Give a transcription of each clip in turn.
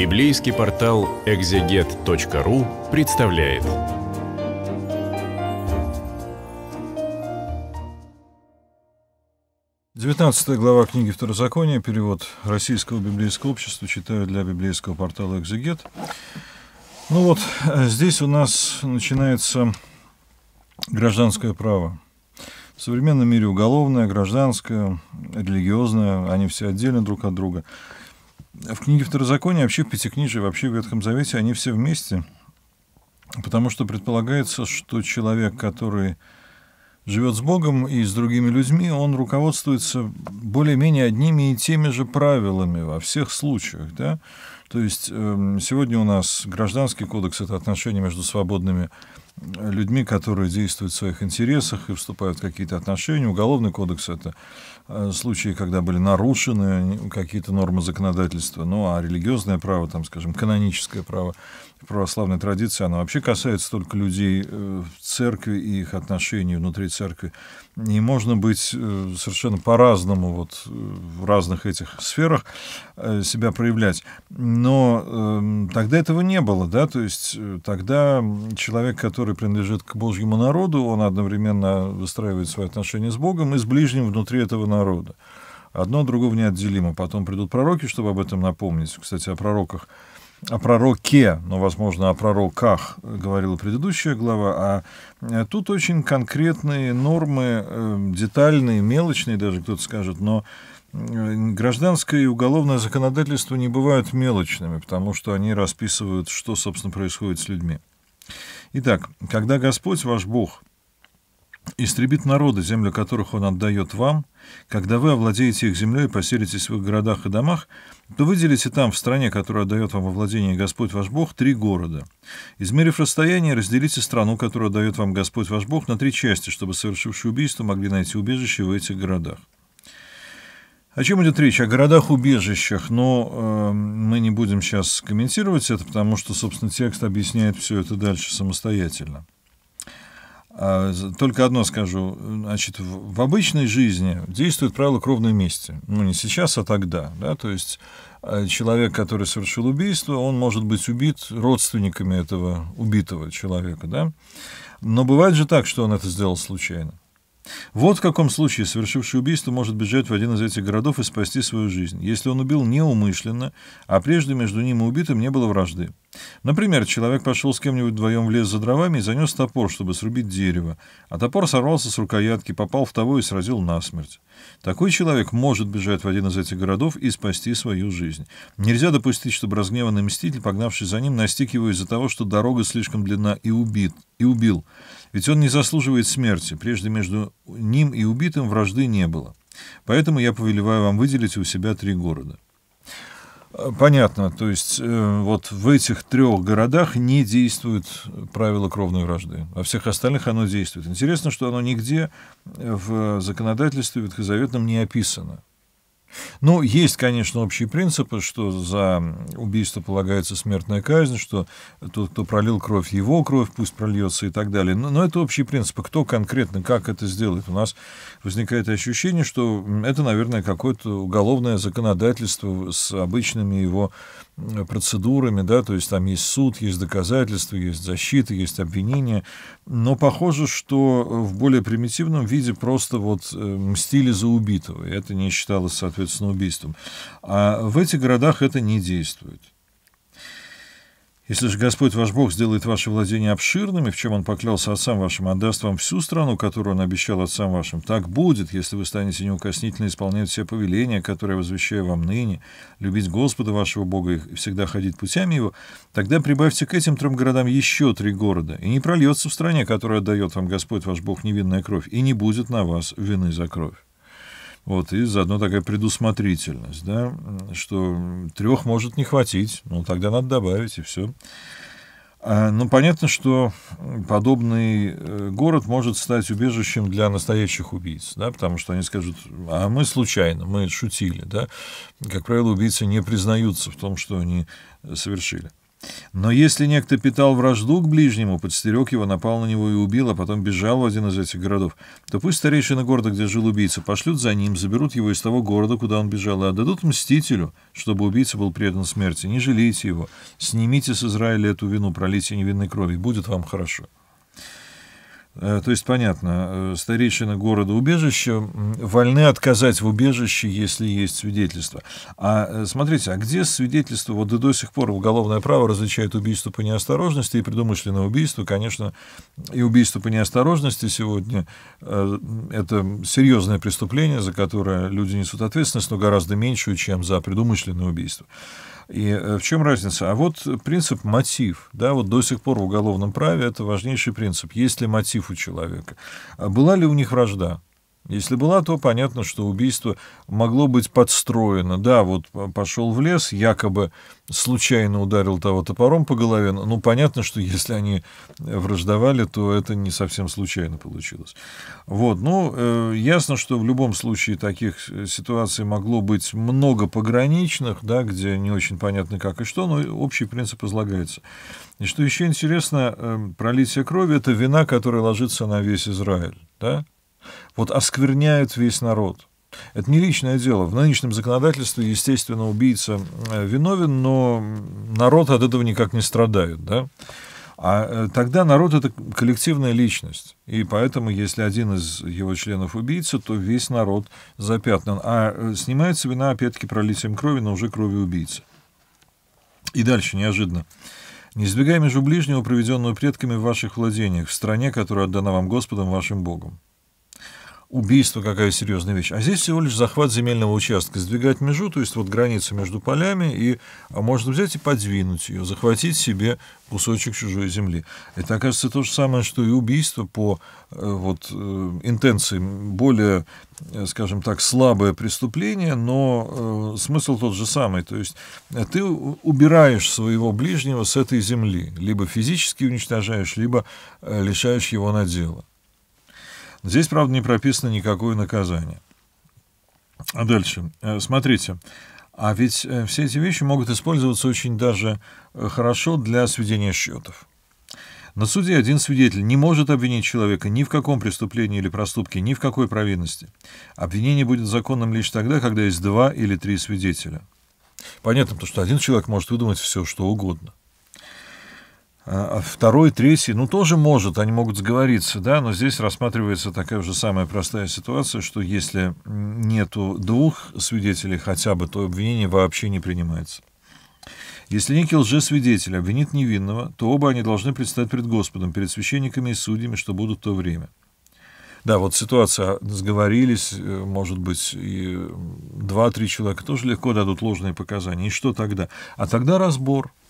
Библейский портал экзегет.ру представляет. Девятнадцатая глава книги Второзакония, перевод Российского библейского общества, читаю для библейского портала «Экзегет». Ну вот, здесь у нас начинается гражданское право. В современном мире уголовное, гражданское, религиозное, они все отдельно друг от друга в книге Второзакония, вообще в Пятикнижии, вообще в Ветхом Завете, они все вместе, потому что предполагается, что человек, который живет с Богом и с другими людьми, он руководствуется более-менее одними и теми же правилами во всех случаях. Да? То есть эм, сегодня у нас гражданский кодекс – это отношения между свободными э, людьми, которые действуют в своих интересах и вступают в какие-то отношения. Уголовный кодекс – это Э, случаи, когда были нарушены э, какие-то нормы законодательства, ну а религиозное право, там, скажем, каноническое право, православная традиция, оно вообще касается только людей э, в церкви и их отношений внутри церкви. И можно быть совершенно по-разному вот в разных этих сферах себя проявлять. Но эм, тогда этого не было, да, то есть тогда человек, который принадлежит к Божьему народу, он одновременно выстраивает свои отношения с Богом и с ближним внутри этого народа народа. Одно от другого неотделимо. Потом придут пророки, чтобы об этом напомнить. Кстати, о пророках о пророке, но, возможно, о пророках говорила предыдущая глава, а э, тут очень конкретные нормы, эм, детальные, мелочные даже, кто-то скажет, но э, гражданское и уголовное законодательство не бывают мелочными, потому что они расписывают, что, собственно, происходит с людьми. Итак, когда Господь, ваш Бог, истребит народы, землю которых он отдает вам, когда вы овладеете их землей и поселитесь в их городах и домах, то выделите там, в стране, которую отдает вам во владение Господь ваш Бог, три города. Измерив расстояние, разделите страну, которую отдает вам Господь ваш Бог, на три части, чтобы совершившие убийство могли найти убежище в этих городах. О чем идет речь? О городах-убежищах, но э, мы не будем сейчас комментировать это, потому что, собственно, текст объясняет все это дальше самостоятельно. А, только одно скажу. Значит, в обычной жизни действует правило кровной мести. Ну, не сейчас, а тогда. Да? То есть а, человек, который совершил убийство, он может быть убит родственниками этого убитого человека. Да? Но бывает же так, что он это сделал случайно. Вот в каком случае совершивший убийство может бежать в один из этих городов и спасти свою жизнь, если он убил неумышленно, а прежде между ним и убитым не было вражды. Например, человек пошел с кем-нибудь вдвоем в лес за дровами и занес топор, чтобы срубить дерево, а топор сорвался с рукоятки, попал в того и сразил насмерть. Такой человек может бежать в один из этих городов и спасти свою жизнь. Нельзя допустить, чтобы разгневанный мститель, погнавший за ним, настиг его из-за того, что дорога слишком длинна и убит, и убил. Ведь он не заслуживает смерти, прежде между ним и убитым вражды не было. Поэтому я повелеваю вам выделить у себя три города. Э, понятно, то есть э, вот в этих трех городах не действует правило кровной вражды, а всех остальных оно действует. Интересно, что оно нигде в законодательстве ветхозаветном не описано. Ну, есть, конечно, общие принципы, что за убийство полагается смертная казнь, что тот, кто пролил кровь, его кровь пусть прольется и так далее. Но, но это общие принципы. Кто конкретно, как это сделает? У нас возникает ощущение, что это, наверное, какое-то уголовное законодательство с обычными его Э, процедурами, да, то есть там есть суд, есть доказательства, есть защита, есть обвинение, но похоже, что э, в более примитивном виде просто вот э, мстили за убитого, и это не считалось, соответственно, убийством. А в этих городах это не действует. Если же Господь ваш Бог сделает ваши владения обширными, в чем Он поклялся отцам вашим, отдаст а вам всю страну, которую Он обещал отцам вашим, так будет, если вы станете неукоснительно исполнять все повеления, которые я возвещаю вам ныне, любить Господа вашего Бога и всегда ходить путями Его, тогда прибавьте к этим трем городам еще три города, и не прольется в стране, которая дает вам Господь ваш Бог невинная кровь, и не будет на вас вины за кровь. Вот, и заодно такая предусмотрительность, да, что трех может не хватить, ну тогда надо добавить, и все. А, ну, понятно, что подобный э, город может стать убежищем для настоящих убийц, да, потому что они скажут, а мы случайно, мы шутили, да. Как правило, убийцы не признаются в том, что они совершили. Но если некто питал вражду к ближнему, подстерег его, напал на него и убил, а потом бежал в один из этих городов, то пусть старейшина города, где жил убийца, пошлют за ним, заберут его из того города, куда он бежал, и отдадут мстителю, чтобы убийца был предан смерти. Не жалейте его, снимите с Израиля эту вину, пролитие невинной крови, будет вам хорошо». Э, то есть, понятно, э, старейшины города убежища вольны отказать в убежище, если есть свидетельство. А э, смотрите, а где свидетельство? Вот до сих пор уголовное право различает убийство по неосторожности и предумышленное убийство. Конечно, и убийство по неосторожности сегодня — это серьезное преступление, за которое люди несут ответственность, но гораздо меньшую, чем за предумышленное убийство. И э, в чем разница? А вот принцип мотив. Да, вот до сих пор в уголовном праве это важнейший принцип. Есть ли мотив у человека? А была ли у них вражда? Если была, то понятно, что убийство могло быть подстроено. Да, вот пошел в лес, якобы случайно ударил того топором по голове. Ну, понятно, что если они враждовали, то это не совсем случайно получилось. Вот, ну, э, ясно, что в любом случае таких ситуаций могло быть много пограничных, да, где не очень понятно как и что, но общий принцип излагается. И что еще интересно, э, пролитие крови – это вина, которая ложится на весь Израиль, да, вот оскверняют весь народ. Это не личное дело. В нынешнем законодательстве, естественно, убийца э, виновен, но народ от этого никак не страдает. Да? А э, тогда народ — это коллективная личность. И поэтому, если один из его членов убийца, то весь народ запятнан. А э, снимается вина, опять-таки, пролитием крови, но уже крови убийцы. И дальше, неожиданно. «Не избегай между ближнего, проведенного предками в ваших владениях, в стране, которая отдана вам Господом, вашим Богом» убийство какая серьезная вещь. А здесь всего лишь захват земельного участка, сдвигать межу, то есть вот границу между полями, и а, можно взять и подвинуть ее, захватить себе кусочек чужой земли. Это, окажется, то же самое, что и убийство по э, вот, э, интенции. Более, э, скажем так, слабое преступление, но смысл тот же самый. То есть ты убираешь своего ближнего с этой земли, либо физически уничтожаешь, либо лишаешь его надела. Здесь, правда, не прописано никакое наказание. А дальше. Э, смотрите. А ведь э, все эти вещи могут использоваться очень даже э, хорошо для сведения счетов. На суде один свидетель не может обвинить человека ни в каком преступлении или проступке, ни в какой провинности. Обвинение будет законным лишь тогда, когда есть два или три свидетеля. Понятно, потому что один человек может выдумать все, что угодно. А, а второй, третий, ну, тоже может, они могут сговориться, да, но здесь рассматривается такая уже самая простая ситуация, что если нету двух свидетелей хотя бы, то обвинение вообще не принимается. Если некий лжесвидетель обвинит невинного, то оба они должны предстать пред Господом, перед священниками и судьями, что будут в то время. Да, вот ситуация, сговорились, э, может быть, и два-три человека тоже легко дадут ложные показания. И что тогда? А тогда разбор –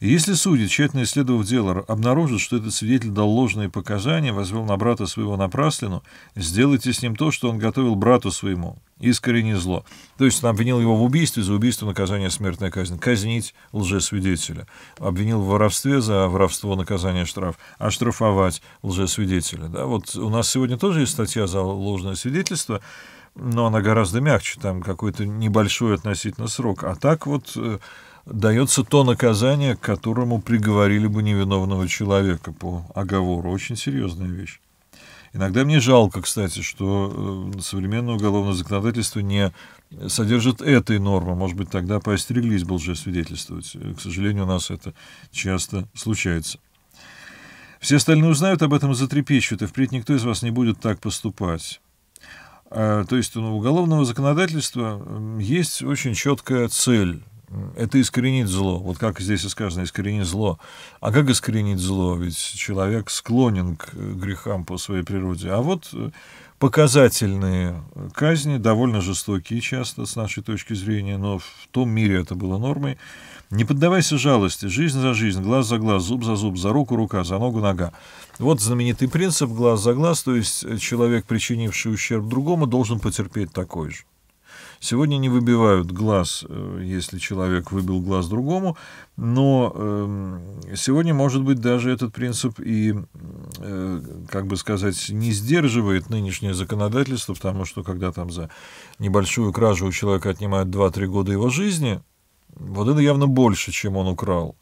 если судьи, тщательно исследовав дело, обнаружат, что этот свидетель дал ложные показания, возвел на брата своего напраслину, сделайте с ним то, что он готовил брату своему, искорени зло. То есть он обвинил его в убийстве, за убийство наказание смертная казнь. Казнить лжесвидетеля. Обвинил в воровстве, за воровство наказание штраф. Оштрафовать лжесвидетеля. Да, вот у нас сегодня тоже есть статья за ложное свидетельство, но она гораздо мягче, там какой-то небольшой относительно срок. А так вот э, дается то наказание, к которому приговорили бы невиновного человека по оговору. Очень серьезная вещь. Иногда мне жалко, кстати, что э, современное уголовное законодательство не содержит этой нормы. Может быть, тогда поостереглись бы уже свидетельствовать. Э, к сожалению, у нас это часто случается. Все остальные узнают об этом и затрепещут, и впредь никто из вас не будет так поступать. А, то есть ну, у уголовного законодательства есть очень четкая цель – это искоренить зло. Вот как здесь и сказано, искоренить зло. А как искоренить зло? Ведь человек склонен к э, грехам по своей природе. А вот э, показательные казни, довольно жестокие часто, с нашей точки зрения, но в том мире это было нормой. Не поддавайся жалости, жизнь за жизнь, глаз за глаз, зуб за зуб, за руку рука, за ногу нога. Вот знаменитый принцип глаз за глаз, то есть э, человек, причинивший ущерб другому, должен потерпеть такой же. Сегодня не выбивают глаз, э, если человек выбил глаз другому, но эм, сегодня, может быть, даже этот принцип и, э, как бы сказать, не сдерживает нынешнее законодательство, потому что когда там за небольшую кражу у человека отнимают 2-3 года его жизни, вот это явно больше, чем он украл.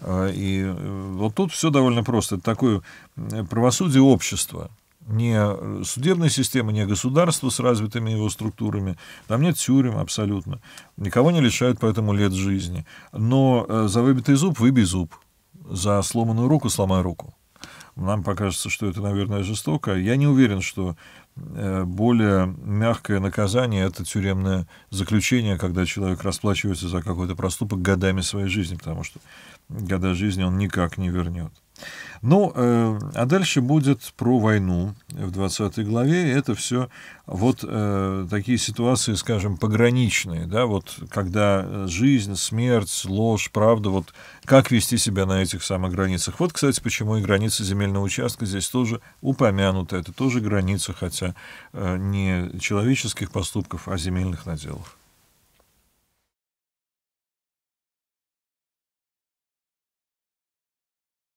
А, и э, вот тут все довольно просто. Это такое правосудие общества не э, судебной системы, не государства с развитыми его структурами. Там нет тюрем абсолютно. Никого не лишают поэтому лет жизни. Но э, за выбитый зуб выбей зуб. За сломанную руку сломай руку. Нам покажется, что это, наверное, жестоко. Я не уверен, что э, более мягкое наказание — это тюремное заключение, когда человек расплачивается за какой-то проступок годами своей жизни, потому что года жизни он никак не вернет. Ну, э, а дальше будет про войну в 20 главе. Это все вот э, такие ситуации, скажем, пограничные, да, вот когда э, жизнь, смерть, ложь, правда, вот как вести себя на этих самых границах. Вот, кстати, почему и граница земельного участка здесь тоже упомянута. Это тоже граница, хотя э, не человеческих поступков, а земельных наделов.